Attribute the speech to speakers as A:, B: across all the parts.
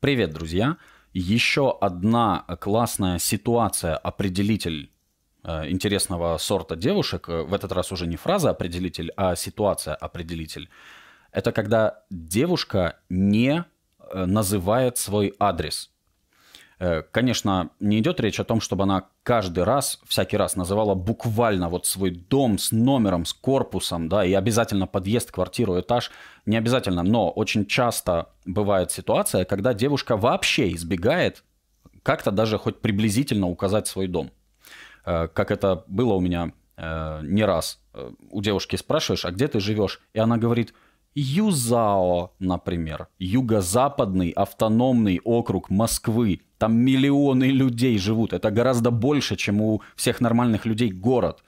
A: Привет, друзья! Еще одна классная ситуация, определитель э, интересного сорта девушек, в этот раз уже не фраза определитель, а ситуация определитель, это когда девушка не э, называет свой адрес. Э, конечно, не идет речь о том, чтобы она каждый раз, всякий раз называла буквально вот свой дом с номером, с корпусом, да, и обязательно подъезд, квартиру, этаж. Не обязательно, но очень часто бывает ситуация, когда девушка вообще избегает как-то даже хоть приблизительно указать свой дом. Э, как это было у меня э, не раз. У девушки спрашиваешь, а где ты живешь? И она говорит – Юзао, например, юго-западный автономный округ Москвы. Там миллионы людей живут. Это гораздо больше, чем у всех нормальных людей город.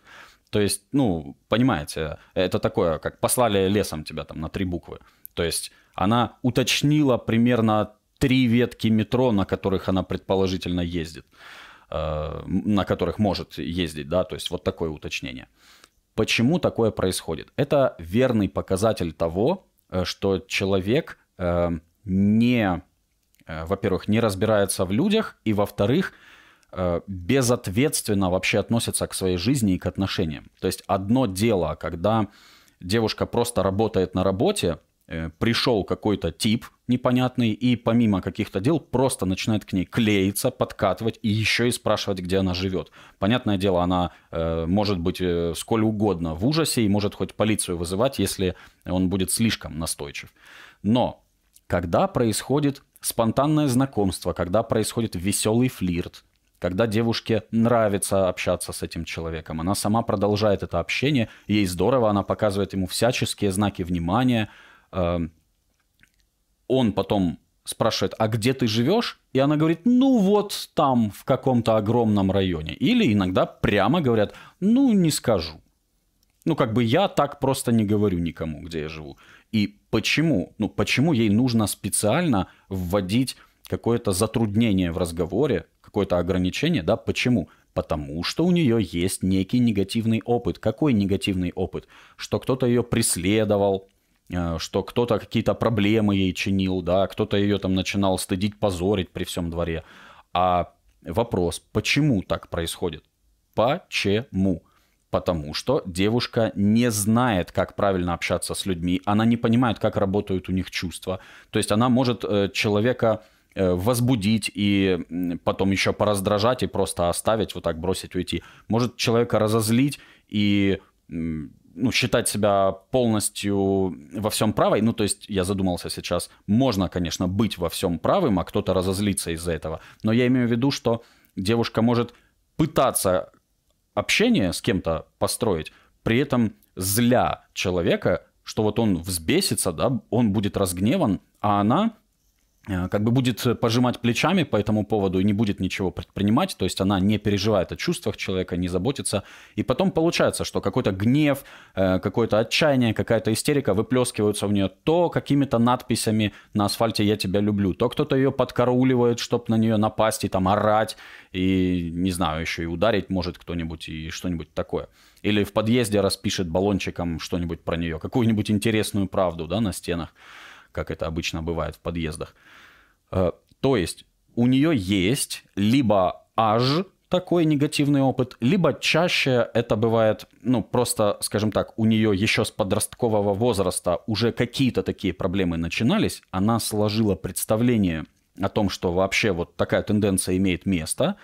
A: То есть, ну, понимаете, это такое, как послали лесом тебя там на три буквы. То есть она уточнила примерно три ветки метро, на которых она предположительно ездит, э, на которых может ездить, да, то есть вот такое уточнение. Почему такое происходит? Это верный показатель того, э, что человек э, не, э, во-первых, не разбирается в людях, и, во-вторых, безответственно вообще относится к своей жизни и к отношениям. То есть одно дело, когда девушка просто работает на работе, Э, пришел какой-то тип непонятный и помимо каких-то дел просто начинает к ней клеиться, подкатывать и еще и спрашивать, где она живет. Понятное дело, она э, может быть э, сколь угодно в ужасе и может хоть полицию вызывать, если он будет слишком настойчив. Но когда происходит спонтанное знакомство, когда происходит веселый флирт, когда девушке нравится общаться с этим человеком, она сама продолжает это общение, ей здорово, она показывает ему всяческие знаки внимания – Эм, он потом спрашивает, а где ты живешь? И она говорит, ну вот там, в каком-то огромном районе. Или иногда прямо говорят, ну не скажу. Ну как бы я так просто не говорю никому, где я живу. И почему? Ну почему ей нужно специально вводить какое-то затруднение в разговоре, какое-то ограничение, да? Почему? Потому что у нее есть некий негативный опыт. Какой негативный опыт? Что кто-то ее преследовал, Э, что кто-то какие-то проблемы ей чинил, да, кто-то ее там начинал стыдить, позорить при всем дворе. А вопрос, почему так происходит? Почему? Потому что девушка не знает, как правильно общаться с людьми, она не понимает, как работают у них чувства. То есть она может э, человека э, возбудить и потом еще пораздражать и просто оставить, вот так бросить, уйти. Может человека разозлить и ну, считать себя полностью во всем правой, ну, то есть я задумался сейчас, можно, конечно, быть во всем правым, а кто-то разозлится из-за этого, но я имею в виду, что девушка может пытаться общение с кем-то построить, при этом зля человека, что вот он взбесится, да, он будет разгневан, а она Э, как бы будет э, пожимать плечами по этому поводу и не будет ничего предпринимать, то есть она не переживает о чувствах человека, не заботится. И потом получается, что какой-то гнев, э, какое-то отчаяние, какая-то истерика выплескиваются в нее то какими-то надписями на асфальте «я тебя люблю», то кто-то ее подкарауливает, чтобы на нее напасть и там орать, и не знаю, еще и ударить может кто-нибудь и что-нибудь такое. Или в подъезде распишет баллончиком что-нибудь про нее, какую-нибудь интересную правду да, на стенах как это обычно бывает в подъездах. Э, то есть у нее есть либо аж такой негативный опыт, либо чаще это бывает, ну, просто, скажем так, у нее еще с подросткового возраста уже какие-то такие проблемы начинались, она сложила представление о том, что вообще вот такая тенденция имеет место,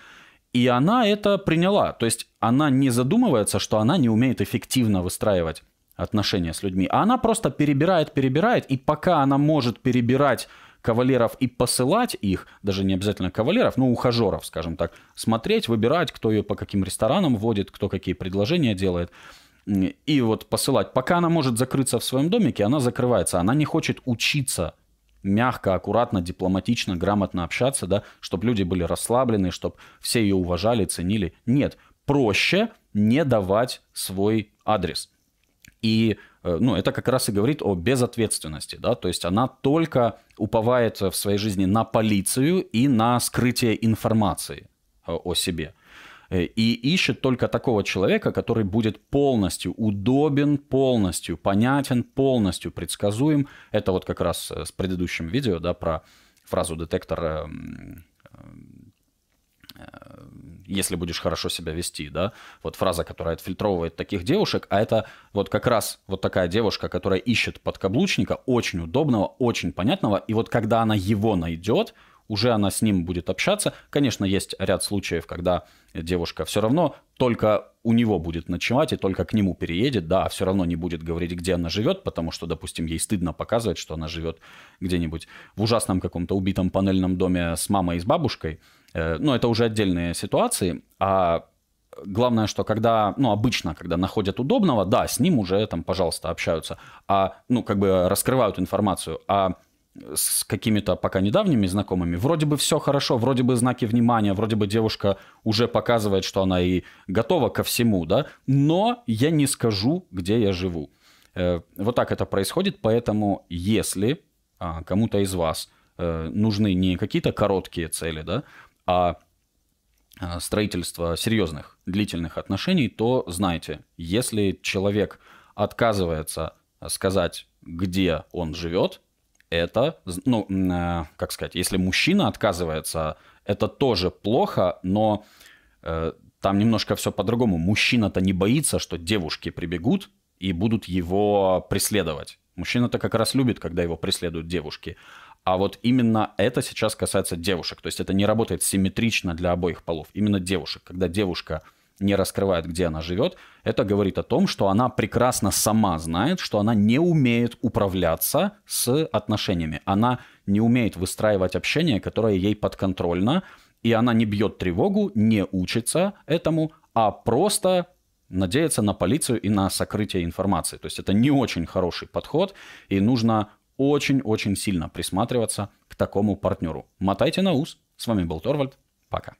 A: и она это приняла. То есть она не задумывается, что она не умеет эффективно выстраивать отношения с людьми. А она просто перебирает, перебирает, и пока она может перебирать кавалеров и посылать их, даже не обязательно кавалеров, но ухажеров, скажем так, смотреть, выбирать, кто ее по каким ресторанам водит, кто какие предложения делает, и вот посылать. Пока она может закрыться в своем домике, она закрывается, она не хочет учиться мягко, аккуратно, дипломатично, грамотно общаться, да, чтобы люди были расслаблены, чтобы все ее уважали, ценили. Нет, проще не давать свой адрес – и э, ну, это как раз и говорит о безответственности, да, то есть она только уповает в своей жизни на полицию и на скрытие информации э, о себе. Э, и ищет только такого человека, который будет полностью удобен, полностью понятен, полностью предсказуем. Это вот как раз с предыдущим видео, да, про фразу детектора если будешь хорошо себя вести, да, вот фраза, которая отфильтровывает таких девушек, а это вот как раз вот такая девушка, которая ищет подкаблучника, очень удобного, очень понятного, и вот когда она его найдет, уже она с ним будет общаться. Конечно, есть ряд случаев, когда девушка все равно только у него будет ночевать и только к нему переедет, да, а все равно не будет говорить, где она живет, потому что, допустим, ей стыдно показывать, что она живет где-нибудь в ужасном каком-то убитом панельном доме с мамой и с бабушкой, Э, но ну, это уже отдельные ситуации. А главное, что когда, ну, обычно, когда находят удобного, да, с ним уже там, пожалуйста, общаются, а, ну, как бы раскрывают информацию, а с какими-то пока недавними знакомыми, вроде бы все хорошо, вроде бы знаки внимания, вроде бы девушка уже показывает, что она и готова ко всему, да, но я не скажу, где я живу. Э, вот так это происходит, поэтому если а, кому-то из вас э, нужны не какие-то короткие цели, да, а строительство серьезных длительных отношений, то знайте, если человек отказывается сказать, где он живет, это, ну, э, как сказать, если мужчина отказывается, это тоже плохо, но э, там немножко все по-другому. Мужчина-то не боится, что девушки прибегут и будут его преследовать. Мужчина-то как раз любит, когда его преследуют девушки. А вот именно это сейчас касается девушек. То есть это не работает симметрично для обоих полов. Именно девушек. Когда девушка не раскрывает, где она живет, это говорит о том, что она прекрасно сама знает, что она не умеет управляться с отношениями. Она не умеет выстраивать общение, которое ей подконтрольно, и она не бьет тревогу, не учится этому, а просто надеяться на полицию и на сокрытие информации. То есть это не очень хороший подход, и нужно очень-очень сильно присматриваться к такому партнеру. Мотайте на ус. С вами был Торвальд. Пока.